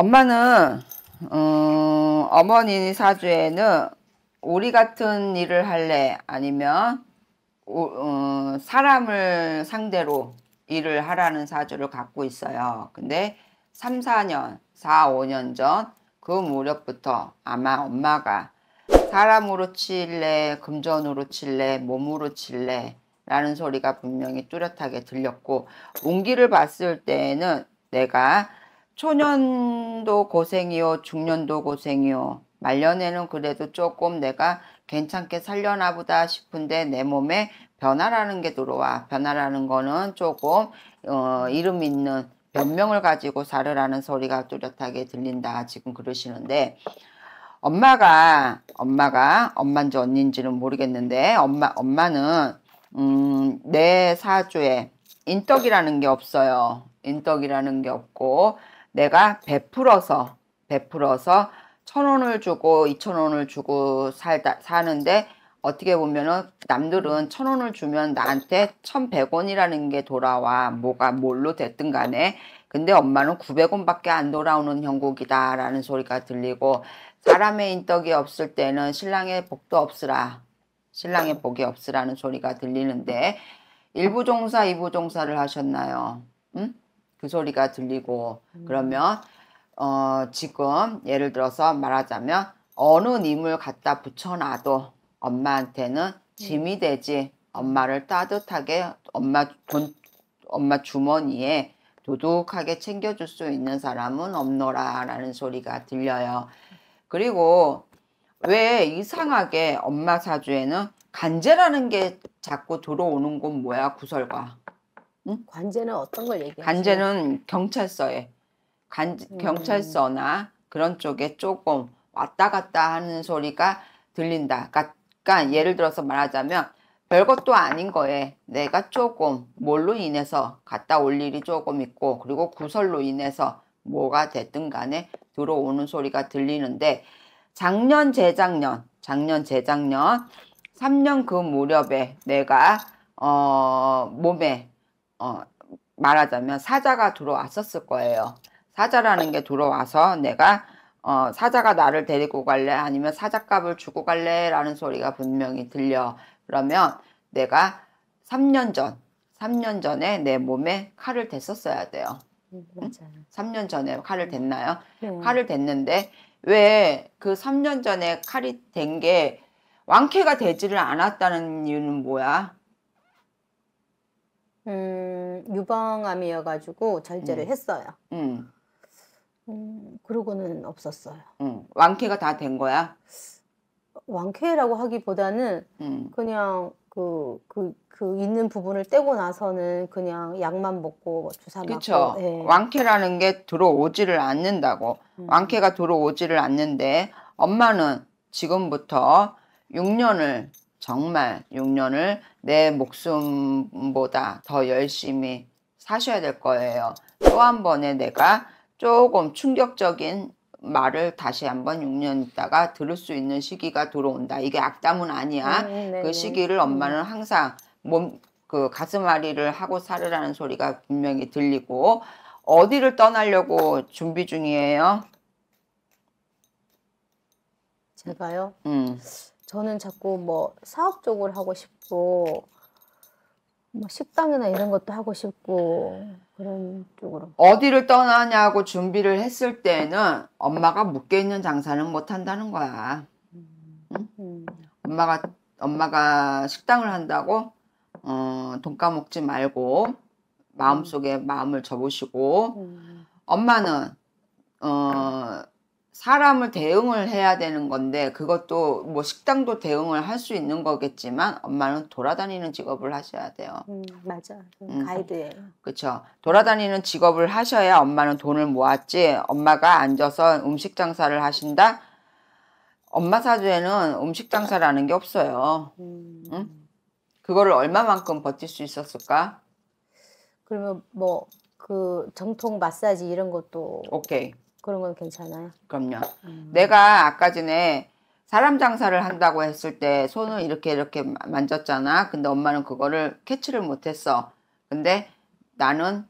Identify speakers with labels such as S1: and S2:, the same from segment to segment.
S1: 엄마는 음, 어머니 사주에는 우리 같은 일을 할래 아니면 어, 사람을 상대로 일을 하라는 사주를 갖고 있어요. 근데 3, 4년, 4, 5년 전 그 무렵부터 아마 엄마가 사람으로 칠래, 금전으로 칠래, 몸으로 칠래 라는 소리가 분명히 뚜렷하게 들렸고 온기를 봤을 때에는 내가 초년도 고생이요, 중년도 고생이요. 말년에는 그래도 조금 내가 괜찮게 살려나 보다 싶은데 내 몸에 변화라는 게 들어와. 변화라는 거는 조금 어, 이름 있는 변명을 가지고 살으라는 소리가 뚜렷하게 들린다. 지금 그러시는데 엄마가 엄마가 엄만지 언니인지는 모르겠는데 엄마 엄마는 음, 내 사주에 인덕이라는 게 없어요. 인덕이라는 게 없고 내가 베풀어서 베풀어서 천 원을 주고 이천 원을 주고 살다 사는데 어떻게 보면은 남들은 천 원을 주면 나한테 천백 원이라는 게 돌아와 뭐가 뭘로 됐든 간에 근데 엄마는 구백 원밖에안 돌아오는 형국이다 라는 소리가 들리고 사람의 인덕이 없을 때는 신랑의 복도 없으라 신랑의 복이 없으라는 소리가 들리는데 일부 종사 이부 종사를 하셨나요? 응? 그 소리가 들리고 음. 그러면 어, 지금 예를 들어서 말하자면 어느 님을 갖다 붙여놔도 엄마한테는 네. 짐이 되지 음. 엄마를 따뜻하게 엄마 돈 엄마 주머니에 도둑하게 챙겨줄 수 있는 사람은 없노라 라는 소리가 들려요. 그리고 왜 이상하게 엄마 사주에는 간제라는 게 자꾸 들어오는 건 뭐야 구설과
S2: 응? 관제는 어떤 걸 얘기해요?
S1: 관제는 경찰서에 간, 음. 경찰서나 그런 쪽에 조금 왔다 갔다 하는 소리가 들린다. 그러니까 예를 들어서 말하자면 별것도 아닌 거에 내가 조금 뭘로 인해서 갔다 올 일이 조금 있고 그리고 구설로 인해서 뭐가 됐든 간에 들어오는 소리가 들리는데 작년 재작년 작년 재작년 3년 그 무렵에 내가 어 몸에 어, 말하자면 사자가 들어왔었을 거예요. 사자라는 게 들어와서 내가 어, 사자가 나를 데리고 갈래 아니면 사자값을 주고 갈래 라는 소리가 분명히 들려. 그러면 내가 3년 전, 3년 전에 내 몸에 칼을 댔었어야 돼요. 음, 응? 3년 전에 칼을 음. 댔나요? 네. 칼을 댔는데 왜 그 3년 전에 칼이 된게 완쾌가 되지를 않았다는 이유는 뭐야?
S2: 음, 유방암이어가지고 절제를 음. 했어요. 음. 음, 그러고는 없었어요.
S1: 음. 완쾌가 다 된 거야?
S2: 완쾌라고 하기보다는 음. 그냥 그, 그, 그 있는 부분을 떼고 나서는 그냥 약만 먹고 뭐 주사 맞고. 그쵸. 예.
S1: 완쾌라는 게 들어오지를 않는다고. 음. 완쾌가 들어오지를 않는데 엄마는 지금부터 6년을 정말 6년을 내 목숨보다 더 열심히 사셔야 될 거예요. 또 한 번에 내가 조금 충격적인 말을 다시 한번 6년 있다가 들을 수 있는 시기가 들어온다. 이게 악담은 아니야. 음, 네, 네. 그 시기를 엄마는 음. 항상 몸, 그 가슴앓이를 하고 살으라는 소리가 분명히 들리고 어디를 떠나려고 준비 중이에요?
S2: 제가요? 음. 저는 자꾸 뭐 사업 쪽을 하고 싶고 뭐 식당이나 이런 것도 하고 싶고 그런 쪽으로
S1: 어디를 떠나냐고 준비를 했을 때는 엄마가 묶여 있는 장사는 못 한다는 거야. 응? 엄마가 엄마가 식당을 한다고 어, 돈 까먹지 말고 마음속에 마음을 접으시고 음. 엄마는 어, 사람을 대응을 해야 되는 건데 그것도 뭐 식당도 대응을 할 수 있는 거겠지만 엄마는 돌아다니는 직업을 하셔야 돼요.
S2: 음, 맞아. 음. 음. 가이드예요.
S1: 그렇죠. 돌아다니는 직업을 하셔야 엄마는 돈을 모았지. 엄마가 앉아서 음식 장사를 하신다. 엄마 사주에는 음식 장사라는 게 없어요. 음. 응? 그거를 얼마만큼 버틸 수 있었을까?
S2: 그러면 뭐 그 정통 마사지 이런 것도 오케이. 그런 건 괜찮아요. 그럼요. 음.
S1: 내가 아까 전에 사람 장사를 한다고 했을 때 손을 이렇게 이렇게 만졌잖아. 근데 엄마는 그거를 캐치를 못했어. 근데 나는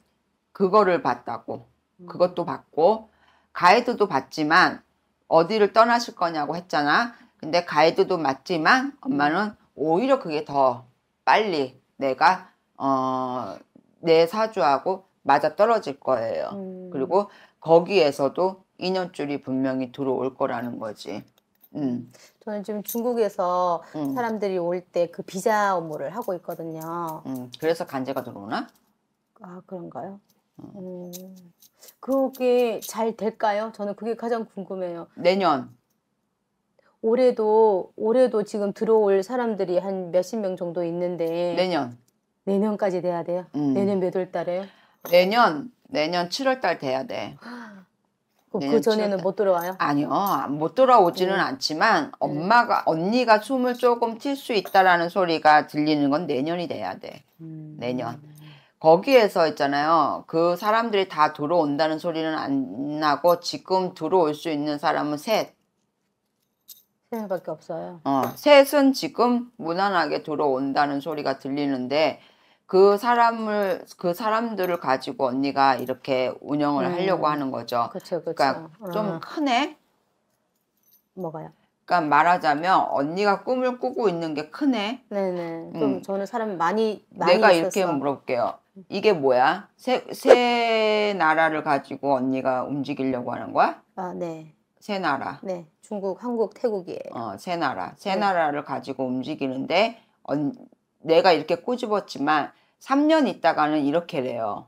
S1: 그거를 봤다고. 음. 그것도 봤고 가이드도 봤지만 어디를 떠나실 거냐고 했잖아. 근데 가이드도 맞지만 엄마는 오히려 그게 더 빨리 내가 어, 내 사주하고 맞아 떨어질 거예요.
S2: 음. 그리고
S1: 거기에서도 인연줄이 분명히 들어올 거라는 거지. 음.
S2: 저는 지금 중국에서 음. 사람들이 올 때 그 비자 업무를 하고 있거든요.
S1: 음. 그래서 간제가 들어오나?
S2: 아 그런가요? 음. 음. 그게 잘 될까요? 저는 그게 가장 궁금해요. 내년. 올해도 올해도 지금 들어올 사람들이 한 몇십 명 정도 있는데 내년. 내년까지 돼야 돼요? 음. 내년 몇 월 달에요? 내년 내년 7월 달 돼야 돼.
S1: 그 전에는 못 돌아와요? 아니요, 못 돌아오지는 음. 않지만 네. 엄마가 언니가 숨을 조금 튈 수 있다라는 소리가 들리는 건 내년이 돼야 돼. 음. 내년. 거기에서 있잖아요. 그 사람들이 다 들어온다는 소리는 안 나고 지금 들어올 수 있는 사람은 셋.
S2: 셋밖에 없어요. 어,
S1: 셋은 지금 무난하게 들어온다는 소리가 들리는데 그 사람을 그 사람들을 가지고 언니가 이렇게 운영을 음. 하려고 하는 거죠. 그쵸, 그쵸. 그러니까 아. 좀 크네. 뭐가요? 그러니까 말하자면 언니가 꿈을 꾸고 있는 게
S2: 크네. 네네. 좀 음. 저는 사람 많이 많이 내가 있었어. 이렇게
S1: 물어볼게요. 이게 뭐야? 새, 새 나라를 가지고 언니가 움직이려고 하는 거야? 아 네. 새 나라. 네.
S2: 중국, 한국, 태국이에요.
S1: 어, 새 나라. 새 네. 나라를 가지고 움직이는데 언, 내가 이렇게 꼬집었지만 3년 있다가는 이렇게돼요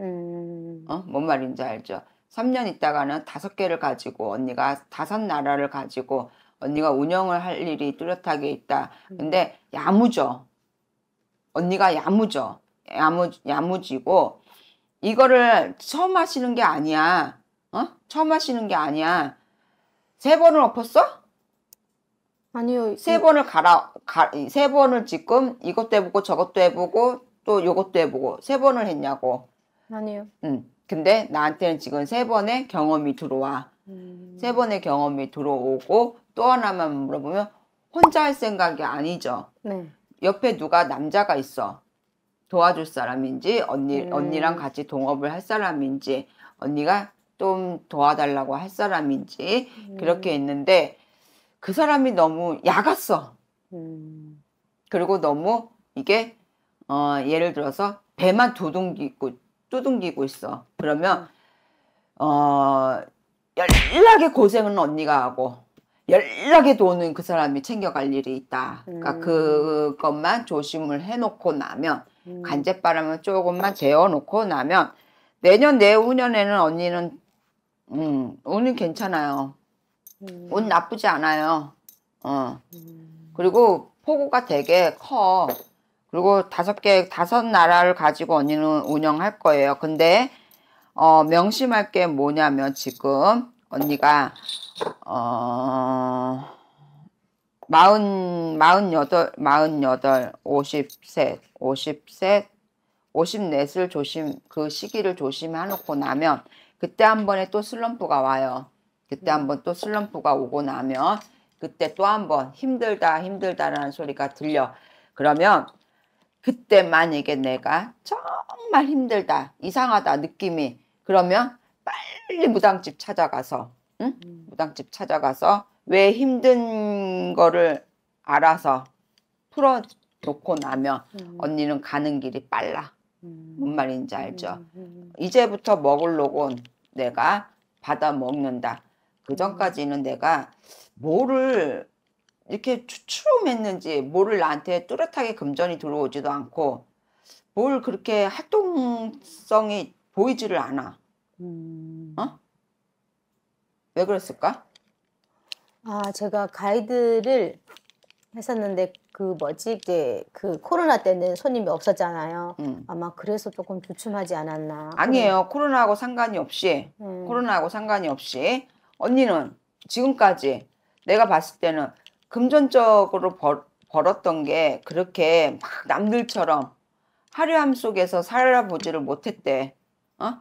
S2: 음...
S1: 어? 뭔 말인지 알죠? 3년 있다가는 다섯 개를 가지고 언니가 다섯 나라를 가지고 언니가 운영을 할 일이 뚜렷하게 있다. 음. 근데 야무져. 언니가 야무져. 야무, 야무지고 이거를 처음 하시는 게 아니야. 어? 처음 하시는 게 아니야. 세 번을 엎었어? 아니요. 세 번을 갈아, 가, 세 번을 지금 이것도 해보고 저것도 해보고 또 요것도 해보고 세 번을 했냐고. 아니요. 음. 근데 나한테는 지금 세 번의 경험이 들어와. 음. 세 번의 경험이 들어오고 또 하나만 물어보면 혼자 할 생각이 아니죠. 네. 옆에 누가 남자가 있어. 도와줄 사람인지 언니 음. 언니랑 같이 동업을 할 사람인지 언니가 좀 도와달라고 할 사람인지 음. 그렇게 있는데 그 사람이 너무 야갔어. 음. 그리고 너무 이게 어, 예를 들어서 배만 두둥기고 두둥기고 있어. 그러면 어, 연락에 고생은 언니가 하고 연락에 도는 그 사람이 챙겨갈 일이 있다. 그러니까 음. 그것만 조심을 해놓고 나면 음. 간제바람을 조금만 재워놓고 나면 내년 내후년에는 언니는 음, 운은 괜찮아요. 음. 운 나쁘지 않아요. 어. 음. 그리고 폭우가 되게 커. 그리고 다섯 개, 다섯 나라를 가지고 언니는 운영할 거예요. 근데, 어, 명심할 게 뭐냐면 지금 언니가, 어, 마흔, 마흔여덟, 마흔여덟, 오십셋, 오십셋, 오십넷을 조심, 그 시기를 조심해놓고 나면 그때 한 번에 또 슬럼프가 와요. 그때 한 번 또 슬럼프가 오고 나면 그때 또 한번 힘들다, 힘들다라는 소리가 들려. 그러면 그때 만약에 내가 정말 힘들다 이상하다 느낌이 그러면 빨리 무당집 찾아가서 응? 음. 무당집 찾아가서 왜 힘든 거를 알아서 풀어 놓고 나면 음. 언니는 가는 길이 빨라 음. 뭔 말인지 알죠 음, 음, 음. 이제부터 먹을 녹은 내가 받아 먹는다 그 전까지는 내가 뭐를 이렇게 추출음했는지 뭐를 나한테 뚜렷하게 금전이 들어오지도 않고 뭘 그렇게
S2: 활동성이
S1: 보이지를 않아. 음... 어? 왜 그랬을까?
S2: 아 제가 가이드를 했었는데 그 뭐지 이제 그 코로나 때는 손님이 없었잖아요. 음. 아마 그래서 조금 주춤하지 않았나. 아니에요.
S1: 코로나하고 상관이 없이
S2: 음. 코로나하고
S1: 상관이 없이 언니는 지금까지 내가 봤을 때는 금전적으로 벌, 벌었던 게 그렇게 막 남들처럼 화려함 속에서 살아보지를 못했대. 어?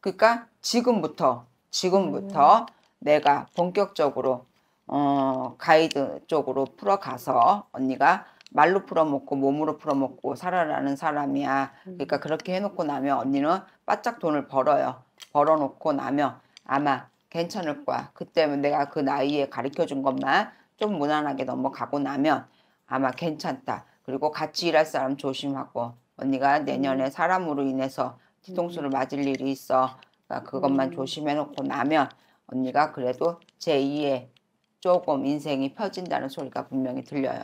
S1: 그러니까 지금부터 지금부터 음. 내가 본격적으로 어, 가이드 쪽으로 풀어가서 언니가 말로 풀어먹고 몸으로 풀어먹고 살아라는 사람이야. 그러니까 음. 그렇게 해놓고 나면 언니는 바짝 돈을 벌어요. 벌어놓고 나면 아마 괜찮을 거야. 그때 내가 그 나이에 가르쳐 준 것만 좀 무난하게 넘어가고 나면 아마 괜찮다. 그리고 같이 일할 사람 조심하고 언니가 음. 내년에 사람으로 인해서 뒤통수를 음. 맞을 일이 있어. 그러니까 그것만 음. 조심해놓고 나면 언니가 그래도 제2의 조금 인생이 펴진다는 소리가 분명히 들려요.